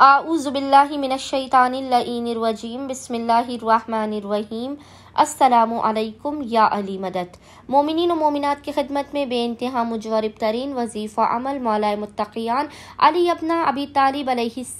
أعوذ بالله من الشيطان اللئين الرجيم بسم الله الرحمن الرحيم असलकुम या अली मदद मोमिन व मोमिनत की खिदमत में बे इंतहा मुजरब तरीन वजीफ़ा अमल मौलाए मुतकियान अली अपना अभी तालिब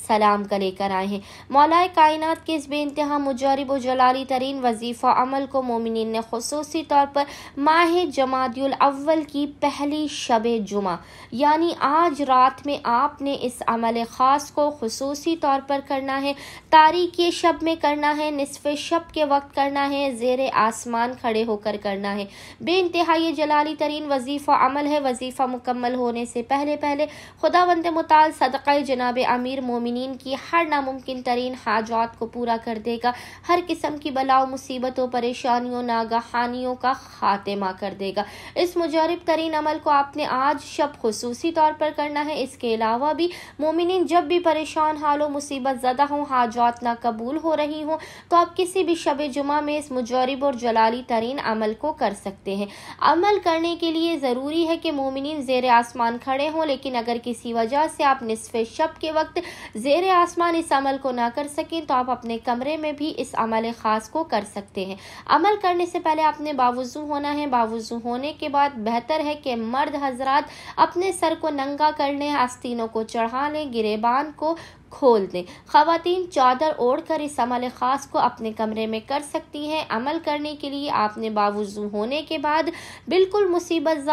सलाम का लेकर आए हैं मौलाए कायनत के इस बे इंतहा मुजरब व जलाली तरीन वजीफ़ा अमल को मोमिन ने खसूसी तौर पर माह जमातल की पहली शब जुमा यानी आज रात में आपने इस अमल ख़ास को खसूसी तौर पर करना है तारीख शब में करना है नसफ़ शब के वक्त करना है जेर आसमान खड़े होकर करना है बे इंतहाई जलाली तरीन वजीफ़ा अमल है वजीफ़ा मुकम्मल होने से पहले पहले खुदा वंद मताल सदक़ जनाब अमीर मोमिन की हर नामुमकिन तरीन हाजात को पूरा कर देगा हर किस्म की बलाओं मुसीबतों परेशानियों नागहानियों का खात्मा कर देगा इस मुजरब तरीन अमल को आपने आज शब खसूसी तौर पर करना है इसके अलावा भी मोमिन जब भी परेशान हालों मुसीबत ज्यादा हो हाजात ना कबूल हो रही हो तो आप किसी भी शब जुमा में इस मुजरब जरिब और जलाली तरीन अमल को कर सकते हैं अमल करने के लिए ज़रूरी है कि मोमिन ज़ेर आसमान खड़े हों लेकिन अगर किसी वजह से आप नसफ़ शब के वक्त ज़ेर आसमान इस अमल को ना कर सकें तो आप अपने कमरे में भी इस अमल ख़ास को कर सकते हैं अमल करने से पहले आपने बावजू होना है बावजू होने के बाद बेहतर है कि मर्द हजरात अपने सर को नंगा कर लें आस्तीनों को चढ़ा लें गिरेबान को खोल दें खातन चादर ओढ़ कर इस अमल ख़ास को अपने कमरे में कर सकती हैं अमल करने के लिए आपने बावजू होने के बाद बिल्कुल मुसीबत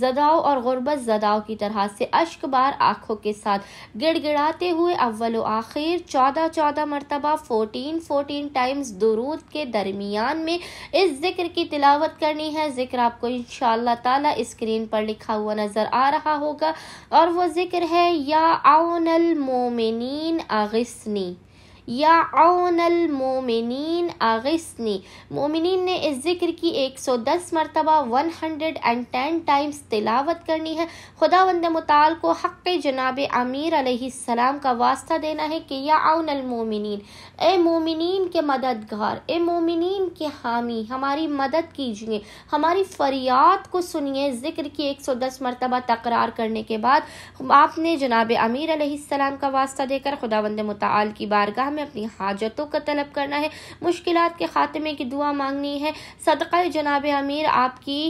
जदाओ और गुरबत जदाव की तरह से अश्क बार आँखों के साथ गिड़गिड़ाते हुए अव्वल आखिर चौदह चौदह मरतबा फ़ोटीन फ़ोटीन टाइम्स दरूद के दरमियान में इस ज़िक्र की तिलावत करनी है ज़िक्र आपको इन शाला स्क्रीन पर लिखा हुआ नज़र आ रहा होगा और वह ज़िक्र है या आउनल मोमिनी Hussein Arisni. या अनल मोमिन आगसनी मोमिन ने इस ज़िक्र की एक सौ दस मरतबा one hundred and ten times तिलावत करनी है खुदा वंद मताल को हक़ जनाब आमिर सलाम का वास्ता देना है कि या अनल मोमिन ए मोमिन के मददगार ए मोमिन के हामी हमारी मदद कीजिए हमारी फरियाद को सुनिए ज़िक्र की एक सौ दस मरतबा तकरार करने के बाद आपने जनाब आमिर सलाम का वास्ता देकर खुदा वंद मताल की बारगाह में अपनी हाजतों का तलब करना है मुश्किल के खात्मे की दुआ मांगनी है सदका जनाब अमीर आपकी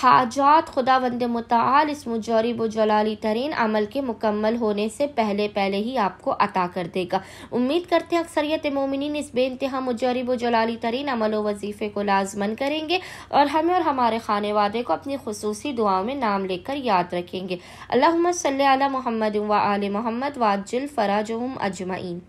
हाजात खुदा वंद मताल इस मुजरब जलाली तरीन अमल के मुकम्मल होने से पहले पहले ही आपको अता कर देगा उम्मीद करते हैं अक्सरियत मोमिन इस बेानतहा मुजरब जलाली तरीन अमल व वजीफ़े को लाजमन करेंगे और हमें और हमारे खाने वादे को अपनी खसूस दुआओं में नाम लेकर याद रखेंगे अल्लाह सल महमद व आल महमद वाजिल फ़राज अजमाइन